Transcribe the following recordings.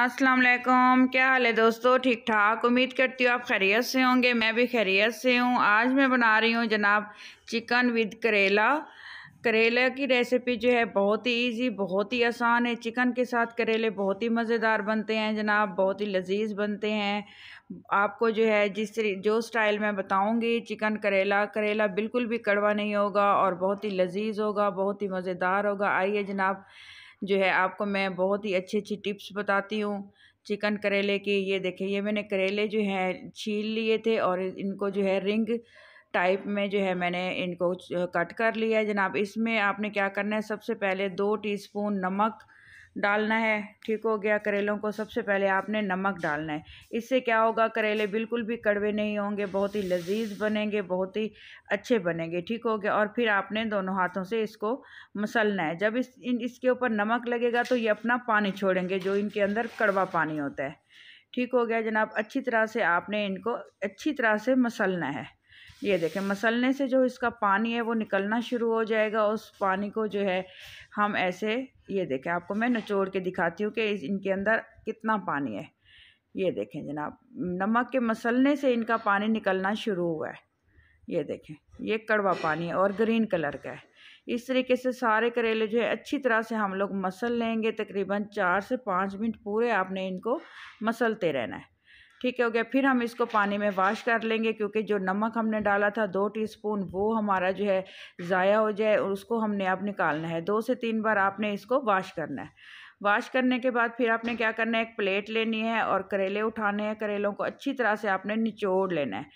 अस्सलाम क्या हाल है दोस्तों ठीक ठाक उम्मीद करती हूँ आप खैरियत से होंगे मैं भी खैरियत से हूँ आज मैं बना रही हूँ जनाब चिकन विद करेला करेले की रेसिपी जो है बहुत ही इजी बहुत ही आसान है चिकन के साथ करेले बहुत ही मज़ेदार बनते हैं जनाब बहुत ही लजीज बनते हैं आपको जो है जिस जो स्टाइल मैं बताऊंगी चिकन करेला करेला बिल्कुल भी कड़वा नहीं होगा और बहुत ही लजीज होगा बहुत ही मज़ेदार होगा आइए जनाब जो है आपको मैं बहुत ही अच्छी अच्छी टिप्स बताती हूँ चिकन करेले की ये देखे ये मैंने करेले जो है छील लिए थे और इनको जो है रिंग टाइप में जो है मैंने इनको कट कर लिया है जनाब इसमें आपने क्या करना है सबसे पहले दो टीस्पून नमक डालना है ठीक हो गया करेलों को सबसे पहले आपने नमक डालना है इससे क्या होगा करेले बिल्कुल भी कड़वे नहीं होंगे बहुत ही लजीज बनेंगे बहुत ही अच्छे बनेंगे ठीक हो गया और फिर आपने दोनों हाथों से इसको मसलना है जब इस इन इसके ऊपर नमक लगेगा तो ये अपना पानी छोड़ेंगे जो इनके अंदर कड़वा पानी होता है ठीक हो गया जनाब अच्छी तरह से आपने इनको अच्छी तरह से मसलना है ये देखें मसलने से जो इसका पानी है वो निकलना शुरू हो जाएगा उस पानी को जो है हम ऐसे ये देखें आपको मैं नचोड़ के दिखाती हूँ कि इनके अंदर कितना पानी है ये देखें जनाब नमक के मसलने से इनका पानी निकलना शुरू हुआ है ये देखें ये कड़वा पानी है और ग्रीन कलर का है इस तरीके से सारे करेले जो है अच्छी तरह से हम लोग मसल लेंगे तकरीबन चार से पाँच मिनट पूरे आपने इनको मसलते रहना है ठीक हो गया फिर हम इसको पानी में वाश कर लेंगे क्योंकि जो नमक हमने डाला था दो टीस्पून वो हमारा जो है ज़ाया हो जाए और उसको हमने अब निकालना है दो से तीन बार आपने इसको वाश करना है वाश करने के बाद फिर आपने क्या करना है एक प्लेट लेनी है और करेले उठाने हैं करेलों को अच्छी तरह से आपने निचोड़ लेना है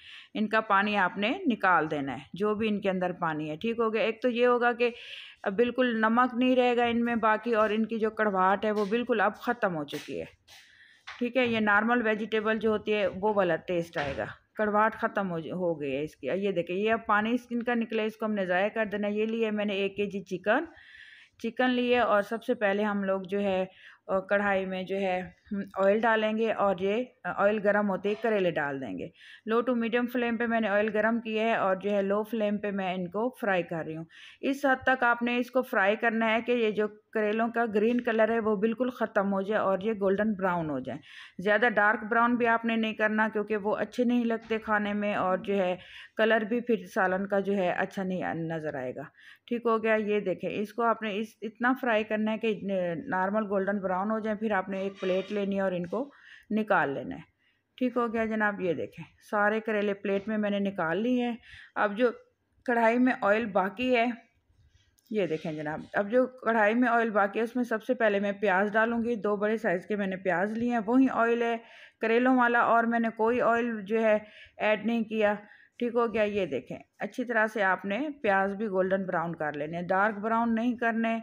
इनका पानी आपने निकाल देना है जो भी इनके अंदर पानी है ठीक हो गया एक तो ये होगा कि अब बिल्कुल नमक नहीं रहेगा इनमें बाकी और इनकी जो कड़वाहट है वो बिल्कुल अब ख़त्म हो चुकी है ठीक है ये नॉर्मल वेजिटेबल जो होती है वो वाला टेस्ट आएगा कड़वाहट ख़त्म हो हो गई है इसकी ये देखिए ये अब पानी स्किन का निकला इसको हमने ज़ाया कर देना ये लिए मैंने एक के जी चिकन चिकन लिए और सबसे पहले हम लोग जो है कढ़ाई में जो है ऑयल डालेंगे और ये ऑयल गर्म होते ही करेले डाल देंगे लो टू मीडियम फ्लेम पे मैंने ऑयल गर्म किया है और जो है लो फ्लेम पे मैं इनको फ्राई कर रही हूँ इस हद तक आपने इसको फ्राई करना है कि ये जो करेलों का ग्रीन कलर है वो बिल्कुल ख़त्म हो जाए और ये गोल्डन ब्राउन हो जाए ज़्यादा डार्क ब्राउन भी आपने नहीं करना क्योंकि वो अच्छे नहीं लगते खाने में और जो है कलर भी फिर सालन का जो है अच्छा नहीं नज़र आएगा ठीक हो गया ये देखें इसको आपने इस इतना फ्राई करना है कि नॉर्मल गोल्डन ब्राउन हो जाए फिर आपने एक प्लेट लेनी है और इनको निकाल लेना है ठीक हो गया जनाब ये देखें सारे करेले प्लेट में मैंने निकाल ली हैं अब जो कढ़ाई में ऑयल बाकी है ये देखें जनाब अब जो कढ़ाई में ऑयल बाकी है उसमें सबसे पहले मैं प्याज डालूंगी दो बड़े साइज़ के मैंने प्याज लिए हैं वही ऑयल है करेलों वाला और मैंने कोई ऑयल जो है ऐड नहीं किया ठीक हो गया ये देखें अच्छी तरह से आपने प्याज भी गोल्डन ब्राउन कर लेने डार्क ब्राउन नहीं करने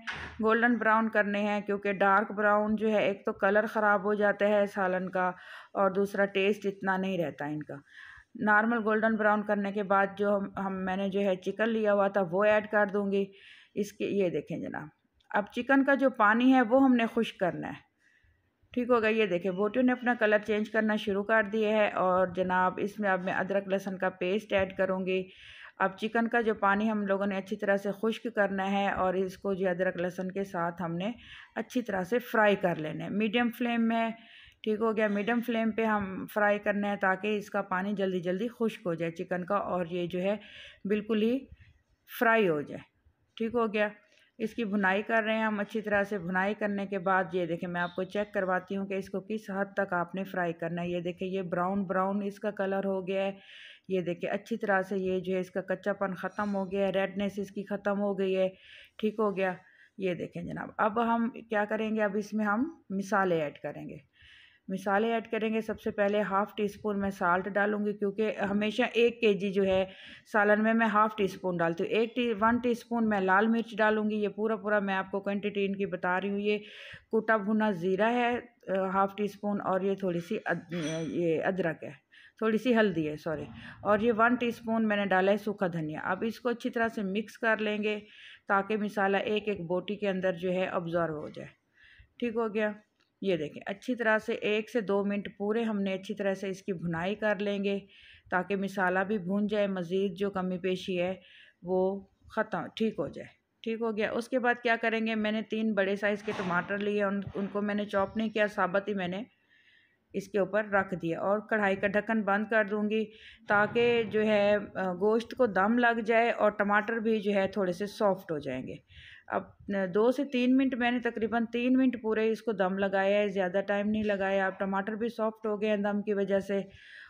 गोल्डन ब्राउन करने हैं क्योंकि डार्क ब्राउन जो है एक तो कलर ख़राब हो जाता है सालन का और दूसरा टेस्ट इतना नहीं रहता इनका नॉर्मल गोल्डन ब्राउन करने के बाद जो हम, हम मैंने जो है चिकन लिया हुआ था वो ऐड कर दूँगी इसके ये देखें जनाब अब चिकन का जो पानी है वो हमने खुश करना है ठीक हो गया ये देखें बोटियों ने अपना कलर चेंज करना शुरू कर दिया है और जनाब इसमें अब मैं अदरक लहसन का पेस्ट ऐड करूँगी अब चिकन का जो पानी हम लोगों ने अच्छी तरह से खुश्क करना है और इसको जो अदरक लहसन के साथ हमने अच्छी तरह से फ्राई कर लेना है मीडियम फ्लेम में ठीक हो गया मीडियम फ्लेम पे हम फ्राई करना है ताकि इसका पानी जल्दी जल्दी खुश्क हो जाए चिकन का और ये जो है बिल्कुल ही फ्राई हो जाए ठीक हो गया इसकी भुनाई कर रहे हैं हम अच्छी तरह से भुनाई करने के बाद ये देखें मैं आपको चेक करवाती हूँ कि इसको किस हद तक आपने फ्राई करना है ये देखें ये ब्राउन ब्राउन इसका कलर हो गया है ये देखें अच्छी तरह से ये जो है इसका कच्चापन ख़त्म हो गया है रेडनेस इसकी ख़त्म हो गई है ठीक हो गया ये देखें जनाब अब हम क्या करेंगे अब इसमें हम मिसाले ऐड करेंगे मिसाले ऐड करेंगे सबसे पहले हाफ़ टी स्पून मैं साल्ट डालूंगी क्योंकि हमेशा एक केजी जो है सालन में मैं हाफ़ टी स्पून डालती हूँ एक टी वन टी स्पून मैं लाल मिर्च डालूंगी ये पूरा पूरा मैं आपको क्वान्टिटी इनकी बता रही हूँ ये कुटा भुना ज़ीरा है हाफ़ टी स्पून और ये थोड़ी सी अद, ये अदरक है थोड़ी सी हल्दी है सॉरी और ये वन टीस्पून मैंने डाला है सूखा धनिया अब इसको अच्छी तरह से मिक्स कर लेंगे ताकि मिसाला एक एक बोटी के अंदर जो है ऑब्ज़र्व हो जाए ठीक हो गया ये देखें अच्छी तरह से एक से दो मिनट पूरे हमने अच्छी तरह से इसकी भुनाई कर लेंगे ताकि मिसाला भी भून जाए मज़ीद जो कमी पेशी है वो ख़त्म ठीक हो जाए ठीक हो गया उसके बाद क्या करेंगे मैंने तीन बड़े साइज़ के टमाटर लिए उन उनको मैंने चॉप नहीं किया साबत ही मैंने इसके ऊपर रख दिया और कढ़ाई का ढक्कन बंद कर दूंगी ताकि जो है गोश्त को दम लग जाए और टमाटर भी जो है थोड़े से सॉफ्ट हो जाएंगे अब दो से तीन मिनट मैंने तकरीबन तीन मिनट पूरे इसको दम लगाया है ज़्यादा टाइम नहीं लगाया अब टमाटर भी सॉफ्ट हो गए हैं दम की वजह से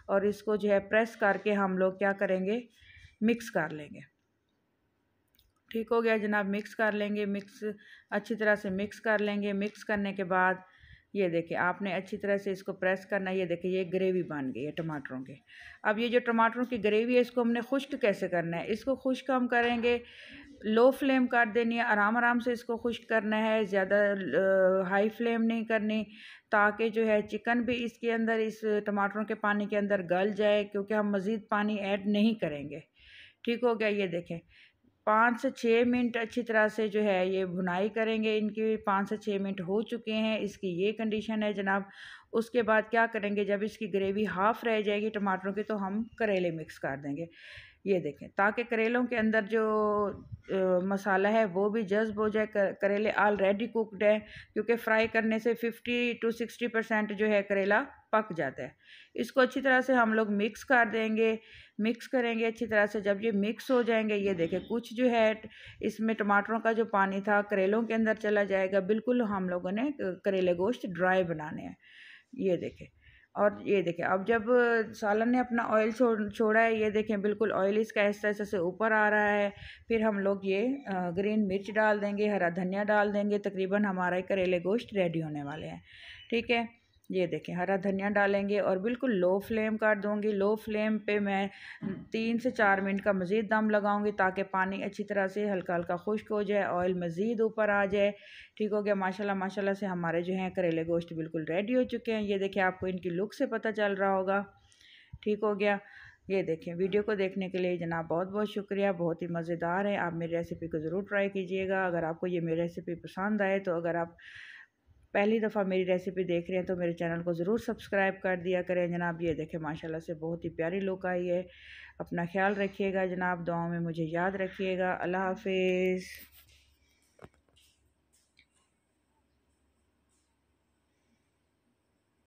और इसको जो है प्रेस करके हम लोग क्या करेंगे मिक्स कर लेंगे ठीक हो गया जनाब मिक्स कर लेंगे मिक्स अच्छी तरह से मिक्स कर लेंगे मिक्स करने के बाद ये देखिए आपने अच्छी तरह से इसको प्रेस करना है ये देखिए ये ग्रेवी बन गई है टमाटरों की अब ये जो टमाटरों की ग्रेवी है इसको हमने खुश्क कैसे करना है इसको खुश्क हम करेंगे लो फ्लेम कर देनी है आराम आराम से इसको खुश्क करना है ज़्यादा हाई फ्लेम नहीं करनी ताकि जो है चिकन भी इसके अंदर इस टमाटरों के पानी के अंदर गल जाए क्योंकि हम मज़ीद पानी ऐड नहीं करेंगे ठीक हो गया ये देखें पाँच से छः मिनट अच्छी तरह से जो है ये भुनाई करेंगे इनकी पाँच से छः मिनट हो चुके हैं इसकी ये कंडीशन है जनाब उसके बाद क्या करेंगे जब इसकी ग्रेवी हाफ़ रह जाएगी टमाटरों की तो हम करेले मिक्स कर देंगे ये देखें ताकि करेलों के अंदर जो आ, मसाला है वो भी जज्ब हो जाए कर, करेले ऑलरेडी कुकड है क्योंकि फ्राई करने से फिफ्टी टू सिक्सटी परसेंट जो है करेला पक जाता है इसको अच्छी तरह से हम लोग मिक्स कर देंगे मिक्स करेंगे अच्छी तरह से जब ये मिक्स हो जाएंगे ये देखें कुछ जो है इसमें टमाटरों का जो पानी था करेलों के अंदर चला जाएगा बिल्कुल हम लोगों ने करेले गोश्त ड्राई बनाने हैं ये देखें और ये देखें अब जब सालन ने अपना ऑयल छोड़ छोड़ा है ये देखें बिल्कुल ऑयल इसका ऐसा ऐसा से ऊपर आ रहा है फिर हम लोग ये ग्रीन मिर्च डाल देंगे हरा धनिया डाल देंगे तकरीबन हमारा करेले गोश्त रेडी होने वाले हैं ठीक है ये देखें हरा धनिया डालेंगे और बिल्कुल लो फ्लेम कर दूँगी लो फ्लेम पे मैं तीन से चार मिनट का मज़ीद दम लगाऊंगी ताकि पानी अच्छी तरह से हल्का हल्का खुश्क हो जाए ऑयल मज़ीद ऊपर आ जाए ठीक हो गया माशाल्लाह माशाल्लाह से हमारे जो हैं करेले गोश्त बिल्कुल रेडी हो चुके हैं ये देखें आपको इनकी लुक से पता चल रहा होगा ठीक हो गया ये देखें वीडियो को देखने के लिए जनाब बहुत बहुत शुक्रिया बहुत ही मज़ेदार है आप मेरी रेसिपी को ज़रूर ट्राई कीजिएगा अगर आपको ये मेरी रेसिपी पसंद आए तो अगर आप पहली दफ़ा मेरी रेसिपी देख रहे हैं तो मेरे चैनल को ज़रूर सब्सक्राइब कर दिया करें जनाब ये देखें माशाल्लाह से बहुत ही प्यारी लुक आई है अपना ख्याल रखिएगा जनाब दुआओं में मुझे याद रखिएगा अल्लाह हाफिज़